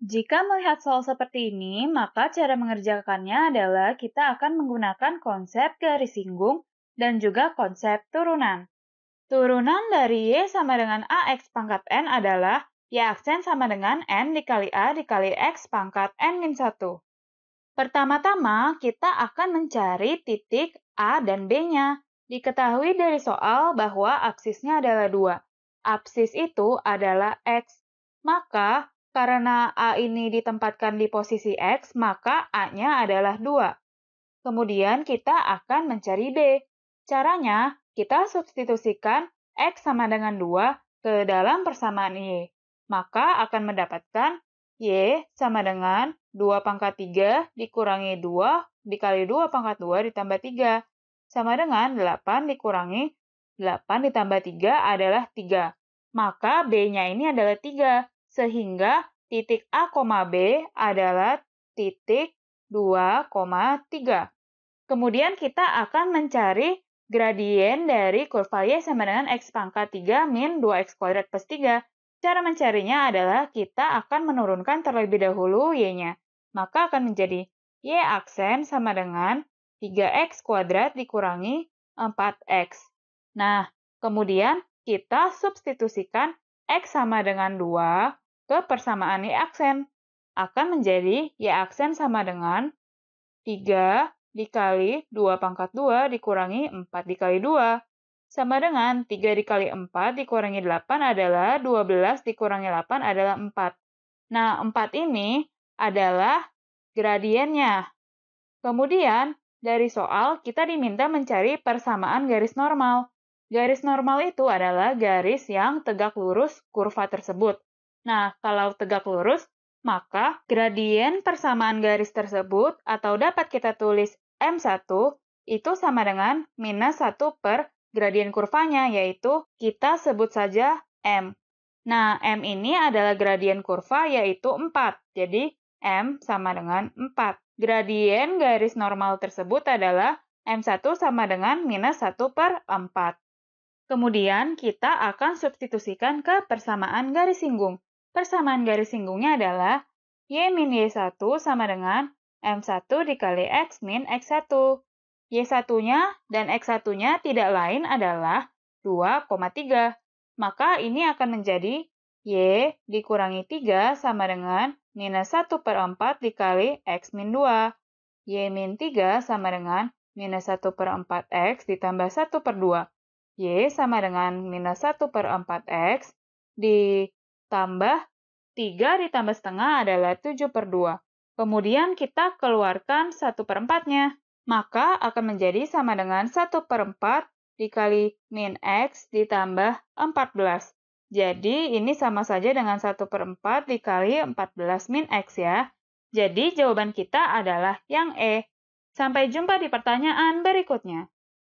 Jika melihat soal seperti ini, maka cara mengerjakannya adalah kita akan menggunakan konsep garis singgung dan juga konsep turunan. Turunan dari Y sama dengan AX pangkat N adalah Y aksen sama dengan N dikali A dikali X pangkat N min 1. Pertama-tama, kita akan mencari titik A dan B-nya. Diketahui dari soal bahwa absisnya adalah 2. Absis itu adalah X. Maka, karena A ini ditempatkan di posisi X, maka A-nya adalah 2. Kemudian kita akan mencari B. Caranya, kita substitusikan X sama dengan 2 ke dalam persamaan Y. Maka akan mendapatkan Y sama dengan 2 pangkat 3 dikurangi 2 dikali 2 pangkat 2 ditambah 3. Sama dengan 8 dikurangi 8 ditambah 3 adalah 3. Maka B-nya ini adalah 3 sehingga titik A, B adalah titik 2,3. Kemudian kita akan mencari gradien dari kurva Y sama dengan X pangkat 3 min 2X kuadrat plus 3. Cara mencarinya adalah kita akan menurunkan terlebih dahulu Y-nya. Maka akan menjadi Y aksen sama dengan 3X kuadrat dikurangi 4X. Nah, kemudian kita substitusikan X sama dengan 2 persamaan Y aksen akan menjadi Y aksen sama dengan 3 dikali 2 pangkat 2 dikurangi 4 dikali 2. Sama dengan 3 dikali 4 dikurangi 8 adalah 12 dikurangi 8 adalah 4. Nah, 4 ini adalah gradiennya. Kemudian, dari soal kita diminta mencari persamaan garis normal. Garis normal itu adalah garis yang tegak lurus kurva tersebut. Nah, kalau tegak lurus, maka gradien persamaan garis tersebut atau dapat kita tulis M1 itu sama dengan minus 1 per gradien kurvanya, yaitu kita sebut saja M. Nah, M ini adalah gradien kurva yaitu 4, jadi M sama dengan 4. Gradien garis normal tersebut adalah M1 sama dengan minus 1 per 4. Kemudian kita akan substitusikan ke persamaan garis singgung. Persamaan garis singgungnya adalah Y min Y1 sama dengan M1 dikali X min X1. Y1-nya dan X1-nya tidak lain adalah 2,3. Maka ini akan menjadi Y dikurangi 3 sama dengan minus 1 per 4 dikali X min 2. Y min 3 sama dengan minus 1 per 4X ditambah 1 per 2. Y sama dengan minus 1 per 4X di tambah 3 ditambah setengah adalah 7 per 2. Kemudian kita keluarkan 1 per 4-nya. Maka akan menjadi sama dengan 1 per 4 dikali min X ditambah 14. Jadi ini sama saja dengan 1 per 4 dikali 14 min X ya. Jadi jawaban kita adalah yang E. Sampai jumpa di pertanyaan berikutnya.